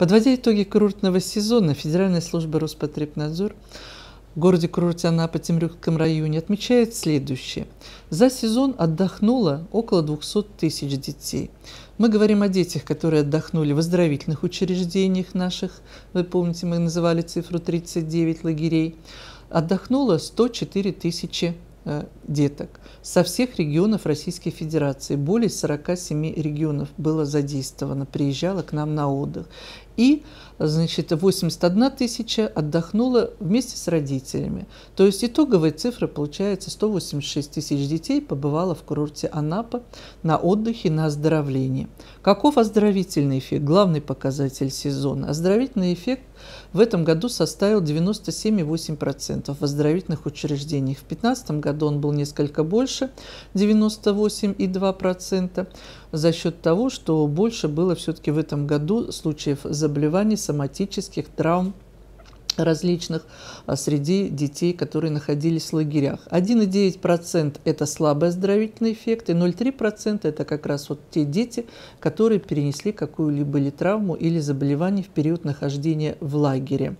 Подводя итоги курортного сезона, Федеральная служба Роспотребнадзор в городе курорте Анапа Темрюкском районе отмечает следующее. За сезон отдохнуло около 200 тысяч детей. Мы говорим о детях, которые отдохнули в оздоровительных учреждениях наших. Вы помните, мы называли цифру 39 лагерей. Отдохнуло 104 тысячи э, деток со всех регионов Российской Федерации. Более 47 регионов было задействовано, приезжало к нам на отдых. И, значит, 81 тысяча отдохнула вместе с родителями. То есть итоговая цифра получается 186 тысяч детей побывала в курорте Анапа на отдыхе, на оздоровлении. Каков оздоровительный эффект? Главный показатель сезона. Оздоровительный эффект в этом году составил 97,8% в оздоровительных учреждениях. В 2015 году он был несколько больше, 98,2% за счет того, что больше было все-таки в этом году случаев заболеваний, соматических травм различных а, среди детей, которые находились в лагерях. 1,9% это слабый оздоровительный эффект, и 0,3% это как раз вот те дети, которые перенесли какую-либо или травму, или заболевание в период нахождения в лагере.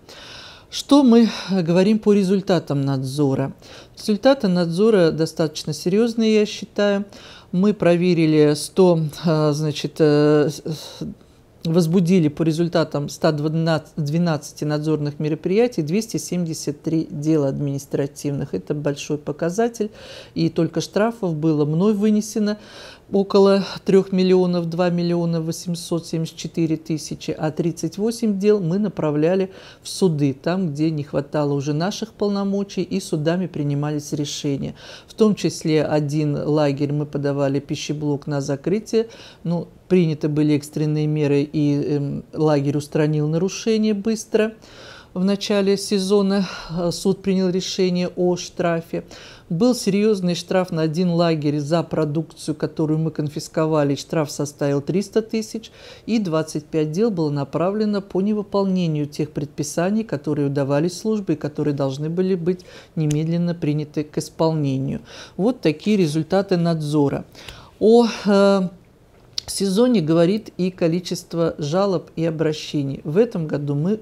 Что мы говорим по результатам надзора? Результаты надзора достаточно серьезные, я считаю. Мы проверили 100, а, значит, э, возбудили по результатам 112 надзорных мероприятий 273 дела административных. Это большой показатель. И только штрафов было мной вынесено около 3 миллионов, 2 миллиона 874 тысячи, а 38 дел мы направляли в суды, там, где не хватало уже наших полномочий, и судами принимались решения. В том числе один лагерь мы подавали пищеблок на закрытие, ну, приняты были экстренные меры, и э, лагерь устранил нарушение быстро – в начале сезона э, суд принял решение о штрафе. Был серьезный штраф на один лагерь за продукцию, которую мы конфисковали. Штраф составил 300 тысяч, и 25 дел было направлено по невыполнению тех предписаний, которые удавались службе, и которые должны были быть немедленно приняты к исполнению. Вот такие результаты надзора. О э, сезоне говорит и количество жалоб и обращений. В этом году мы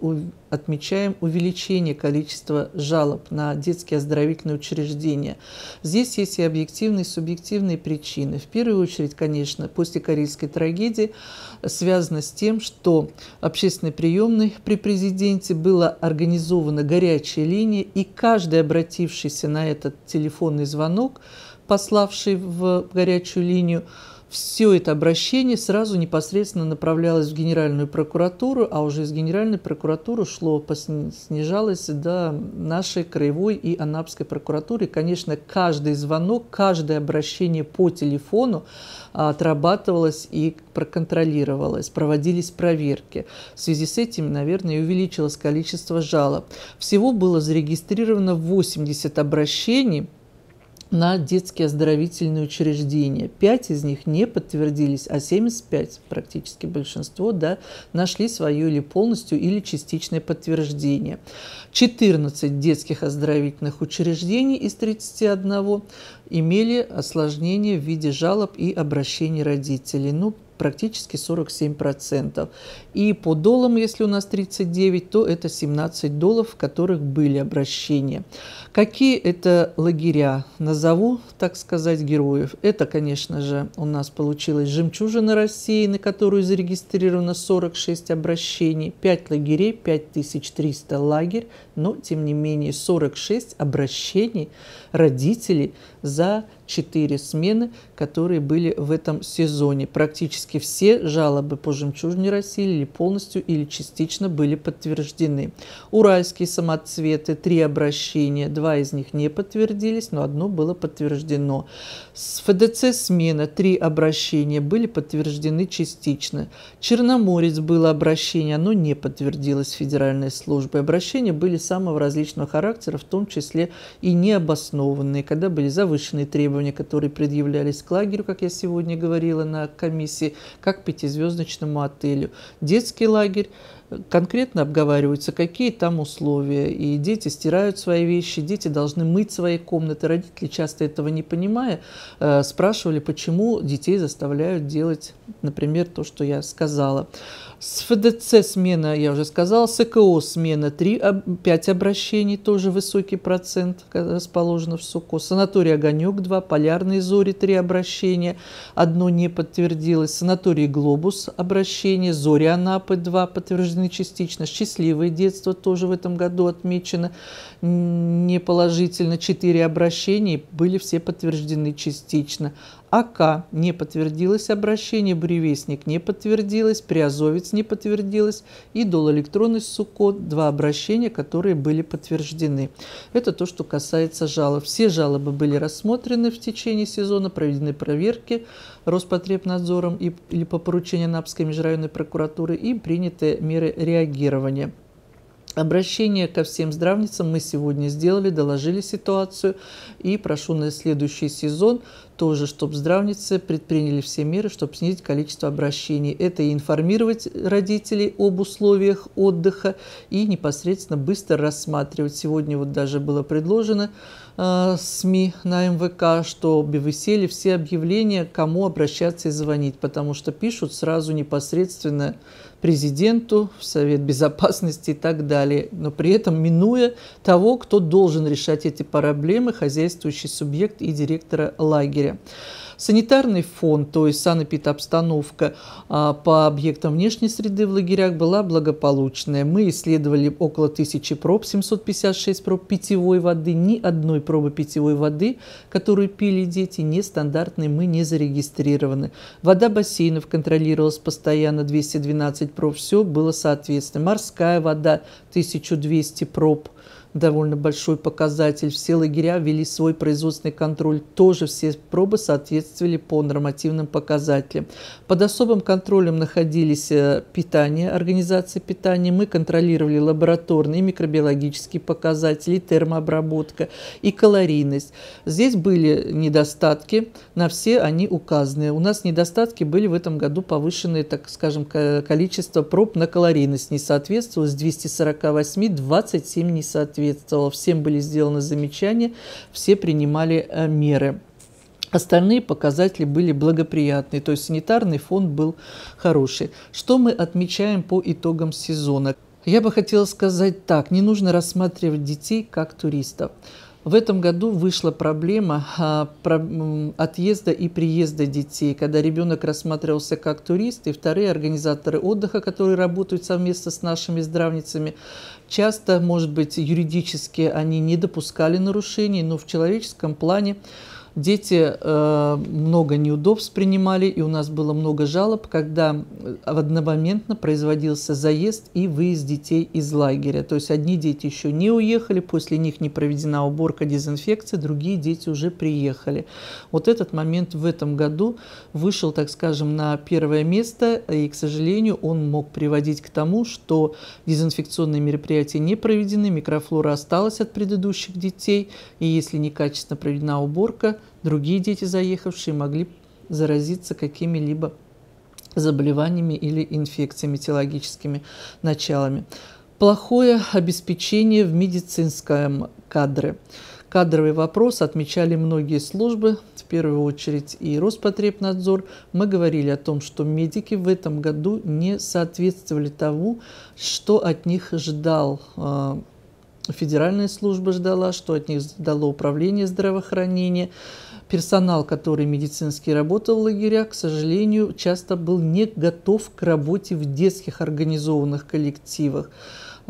отмечаем увеличение количества жалоб на детские оздоровительные учреждения. Здесь есть и объективные, и субъективные причины. В первую очередь, конечно, после корейской трагедии связано с тем, что общественной приемной при президенте была организована горячая линия, и каждый, обратившийся на этот телефонный звонок, пославший в горячую линию, все это обращение сразу непосредственно направлялось в Генеральную прокуратуру, а уже из Генеральной прокуратуры шло, снижалось до нашей краевой и Анапской прокуратуры. И, конечно, каждый звонок, каждое обращение по телефону а, отрабатывалось и проконтролировалось, проводились проверки. В связи с этим, наверное, увеличилось количество жалоб. Всего было зарегистрировано 80 обращений – на детские оздоровительные учреждения. Пять из них не подтвердились, а 75, практически большинство, да, нашли свое или полностью, или частичное подтверждение. 14 детских оздоровительных учреждений из 31 имели осложнения в виде жалоб и обращений родителей. Ну, практически 47%. И по долларам, если у нас 39, то это 17 долларов, в которых были обращения. Какие это лагеря? Назову, так сказать, героев. Это, конечно же, у нас получилось «Жемчужина России», на которую зарегистрировано 46 обращений, 5 лагерей, 5300 лагерь, но, тем не менее, 46 обращений родителей за четыре смены, которые были в этом сезоне. Практически все жалобы по жемчужине или полностью или частично были подтверждены. Уральские самоцветы, три обращения, два из них не подтвердились, но одно было подтверждено. С ФДЦ смена три обращения были подтверждены частично. Черноморец было обращение, оно не подтвердилось федеральной службой. Обращения были самого различного характера, в том числе и необоснованные, когда были завышенные требования требования, которые предъявлялись к лагерю, как я сегодня говорила на комиссии, как пятизвездочному отелю. Детский лагерь конкретно обговариваются, какие там условия. И дети стирают свои вещи, дети должны мыть свои комнаты. Родители, часто этого не понимая, э, спрашивали, почему детей заставляют делать, например, то, что я сказала. С ФДЦ смена, я уже сказала, с ЭКО смена 3, 5 обращений, тоже высокий процент расположено в СУКО. Санаторий «Огонек» 2, «Полярные зори» 3 обращения, одно не подтвердилось. Санаторий «Глобус» обращение, «Зори Анапы» 2 подтверждено жизни частично. Счастливое детство тоже в этом году отмечено неположительно. Четыре обращения были все подтверждены частично. АК не подтвердилось обращение, буревестник не подтвердилось, приазовец не подтвердилось и долэлектронный сукот – два обращения, которые были подтверждены. Это то, что касается жалоб. Все жалобы были рассмотрены в течение сезона, проведены проверки Роспотребнадзором и, или по поручению Напской межрайонной прокуратуры и приняты меры реагирования. Обращение ко всем здравницам мы сегодня сделали, доложили ситуацию. И прошу на следующий сезон тоже, чтобы здравницы предприняли все меры, чтобы снизить количество обращений. Это и информировать родителей об условиях отдыха и непосредственно быстро рассматривать. Сегодня вот даже было предложено Э, СМИ на МВК, что висели все объявления, кому обращаться и звонить, потому что пишут сразу непосредственно президенту, в Совет Безопасности и так далее, но при этом минуя того, кто должен решать эти проблемы, хозяйствующий субъект и директора лагеря. Санитарный фон, то есть санэпидобстановка а, по объектам внешней среды в лагерях была благополучная. Мы исследовали около тысячи проб, 756 проб питьевой воды. Ни одной пробы питьевой воды, которую пили дети, нестандартной мы не зарегистрированы. Вода бассейнов контролировалась постоянно, 212 проб, все было соответственно. Морская вода 1200 проб довольно большой показатель. Все лагеря вели свой производственный контроль. Тоже все пробы соответствовали по нормативным показателям. Под особым контролем находились э, питание, организация питания. Мы контролировали лабораторные микробиологические показатели, термообработка, и калорийность. Здесь были недостатки, на все они указаны. У нас недостатки были в этом году повышенные, так скажем, количество проб на калорийность не соответствовало. С 248 27 не соответствовало соответствовало, всем были сделаны замечания, все принимали э, меры. Остальные показатели были благоприятные, то есть санитарный фон был хороший. Что мы отмечаем по итогам сезона? Я бы хотела сказать так, не нужно рассматривать детей как туристов. В этом году вышла проблема а, отъезда и приезда детей, когда ребенок рассматривался как турист, и вторые организаторы отдыха, которые работают совместно с нашими здравницами, часто, может быть, юридически они не допускали нарушений, но в человеческом плане Дети э, много неудобств принимали, и у нас было много жалоб, когда э, одномоментно производился заезд и выезд детей из лагеря. То есть одни дети еще не уехали, после них не проведена уборка, дезинфекция, другие дети уже приехали. Вот этот момент в этом году вышел, так скажем, на первое место, и, к сожалению, он мог приводить к тому, что дезинфекционные мероприятия не проведены, микрофлора осталась от предыдущих детей, и если некачественно проведена уборка, другие дети, заехавшие, могли заразиться какими-либо заболеваниями или инфекциями, теологическими началами. Плохое обеспечение в медицинском кадре. Кадровый вопрос отмечали многие службы, в первую очередь и Роспотребнадзор. Мы говорили о том, что медики в этом году не соответствовали тому, что от них ждал а, федеральная служба ждала, что от них ждало управление здравоохранения. Персонал, который медицинский работал в лагерях, к сожалению, часто был не готов к работе в детских организованных коллективах.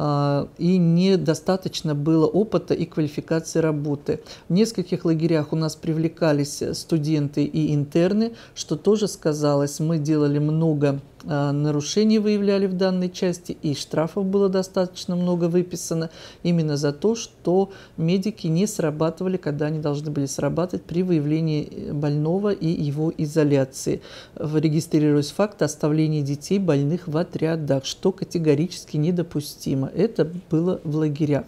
А, и недостаточно было опыта и квалификации работы. В нескольких лагерях у нас привлекались студенты и интерны, что тоже сказалось. Мы делали много а, нарушений выявляли в данной части, и штрафов было достаточно много выписано именно за то, что медики не срабатывали, когда они должны были срабатывать при выявлении больного и его изоляции. Регистрировались факт оставления детей больных в отрядах, что категорически недопустимо. Это было в лагерях.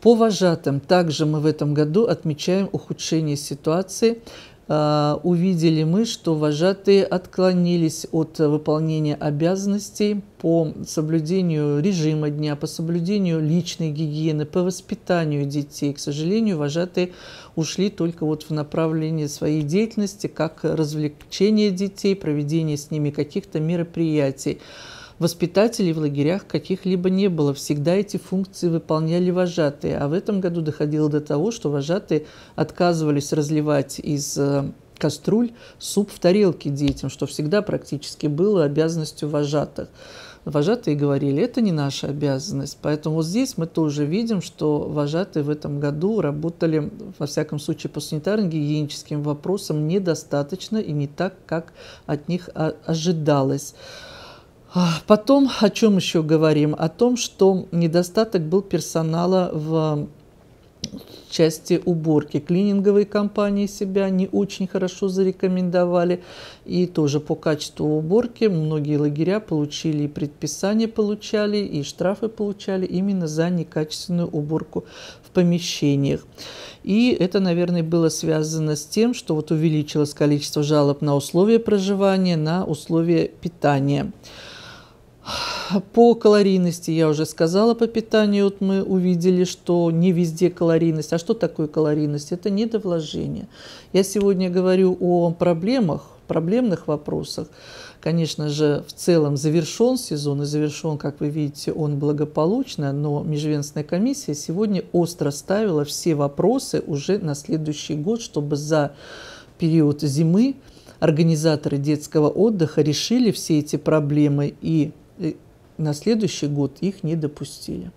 По вожатым также мы в этом году отмечаем ухудшение ситуации. А, увидели мы, что вожатые отклонились от выполнения обязанностей по соблюдению режима дня, по соблюдению личной гигиены, по воспитанию детей. К сожалению, вожатые ушли только вот в направлении своей деятельности, как развлечение детей, проведение с ними каких-то мероприятий. Воспитателей в лагерях каких-либо не было, всегда эти функции выполняли вожатые, а в этом году доходило до того, что вожатые отказывались разливать из э, кастрюль суп в тарелке детям, что всегда практически было обязанностью вожатых. Вожатые говорили, это не наша обязанность. Поэтому вот здесь мы тоже видим, что вожатые в этом году работали, во всяком случае, по санитарно-гигиеническим вопросам недостаточно и не так, как от них а, ожидалось. А, потом о чем еще говорим? О том, что недостаток был персонала в части уборки. Клининговые компании себя не очень хорошо зарекомендовали. И тоже по качеству уборки многие лагеря получили и предписания получали, и штрафы получали именно за некачественную уборку в помещениях. И это, наверное, было связано с тем, что вот увеличилось количество жалоб на условия проживания, на условия питания. По калорийности я уже сказала, по питанию вот мы увидели, что не везде калорийность. А что такое калорийность? Это недовложение. Я сегодня говорю о проблемах, проблемных вопросах. Конечно же, в целом завершен сезон, и завершен, как вы видите, он благополучно, но Межвенственная комиссия сегодня остро ставила все вопросы уже на следующий год, чтобы за период зимы организаторы детского отдыха решили все эти проблемы и на следующий год их не допустили.